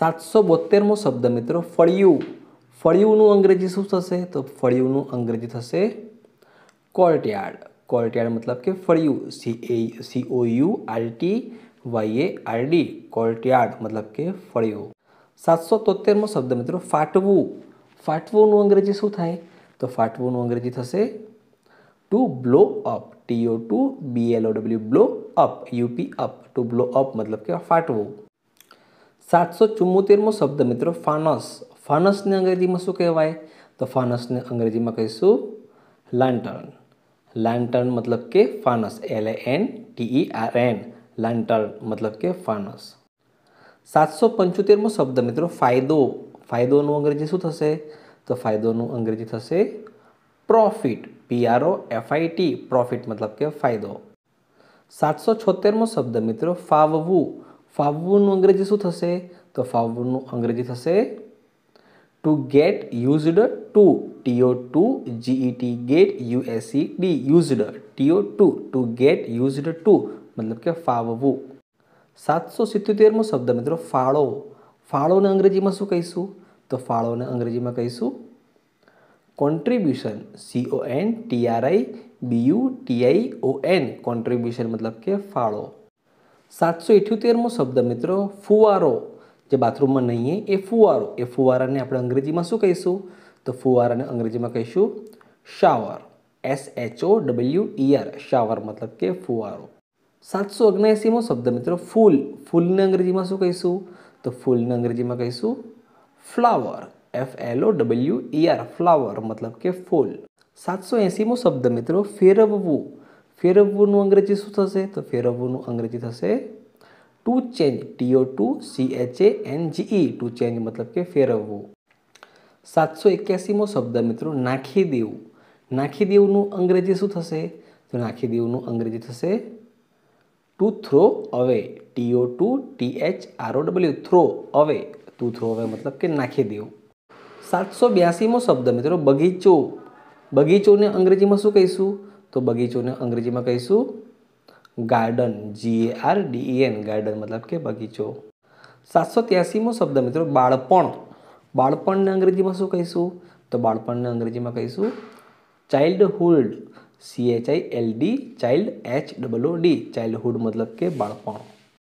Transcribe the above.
772મો શબ્દ મિત્રો ફળ્યું ફળ્યું નું અંગ્રેજી શું થશે તો ફળ્યું નું અંગ્રેજી થશે કોર્ટયાર્ડ કોર્ટયાર્ડ મતલબ કે ફળ્યું C A C O U R T Y A R D courtyard મતલબ કે ફળ્યું 773મો શબ્દ મિત્રો ફાટવું ફાટવું નું અંગ્રેજી શું થાય તો ફાટવું નું અંગ્રેજી થશે to blow up T O 2 B L O W B L O W U P U P to blow up મતલબ કે ફાટવું સાતસો ચુમ્મોતેરમો શબ્દ મિત્રો ફાનસ ફાનસને અંગ્રેજીમાં શું કહેવાય તો ફાનસને અંગ્રેજીમાં કહીશું લાન્ટર્ન લાન્ટર્ન મતલબ કે ફાનસ L A N T E R N lantern મતલબ કે ફાનસ સાતસો પંચોતેરમો શબ્દ મિત્રો ફાયદો ફાયદોનું અંગ્રેજી શું થશે તો ફાયદોનું અંગ્રેજી થશે પ્રોફિટ પીઆરઓ એફઆઈટી પ્રોફિટ મતલબ કે ફાયદો સાતસો છોતેરમો શબ્દ મિત્રો ફાવવું ફાવવુંનું અંગ્રેજી શું થશે તો ફાવવુંનું અંગ્રેજી થશે to get used to T O to G E T get U S E D used T O to to get used to મતલબ કે ફાવવું સાતસો સિત્યોતેરમો શબ્દ મિત્રો ફાળો ફાળોને અંગ્રેજીમાં શું કહીશું તો ફાળોને અંગ્રેજીમાં કહીશું contribution C O N T R I B U T I O N contribution મતલબ કે ફાળો સાતસો ઇઠ્યોતેરમો શબ્દ મિત્રો ફુવારો જે બાથરૂમમાં નહીં એ ફુવારો એ ફુવારાને આપણે અંગ્રેજીમાં શું કહીશું તો ફુવારાને અંગ્રેજીમાં કહીશું shower S H O W E R shower મતલબ કે ફુવારો સાતસો ઓગણએંસીમો શબ્દ મિત્રો ફૂલ ફૂલને અંગ્રેજીમાં શું કહીશું તો ફૂલને અંગ્રેજીમાં કહીશું flower F L O W E R flower મતલબ કે ફૂલ સાતસો એંસીમો શબ્દ મિત્રો ફેરવવું ફેરવવું અંગ્રેજી શું થશે તો ફેરવવું અંગ્રેજી થશે to change T O to C H A N G E to change મતલબ કે ફેરવવું સાતસો એક્યાસીમો શબ્દ મિત્રો નાખી દેવું નાખી દેવુંનું અંગ્રેજી શું થશે તો નાખી દેવુંનું અંગ્રેજી થશે to throw away T O to T H R O W throw away to throw away મતલબ કે નાખી દેવું સાતસો બ્યાસીમો શબ્દ મિત્રો બગીચો બગીચોને અંગ્રેજીમાં શું કહીશું તો બગીચોને અંગ્રેજીમાં કહીશું garden G A R D E N garden મતલબ કે બગીચો સાતસો ત્યાસીમો શબ્દ મિત્રો બાળપણ બાળપણને અંગ્રેજીમાં શું કહીશું તો બાળપણને અંગ્રેજીમાં કહીશું childhood I L D child H double O D childhood મતલબ કે બાળપણ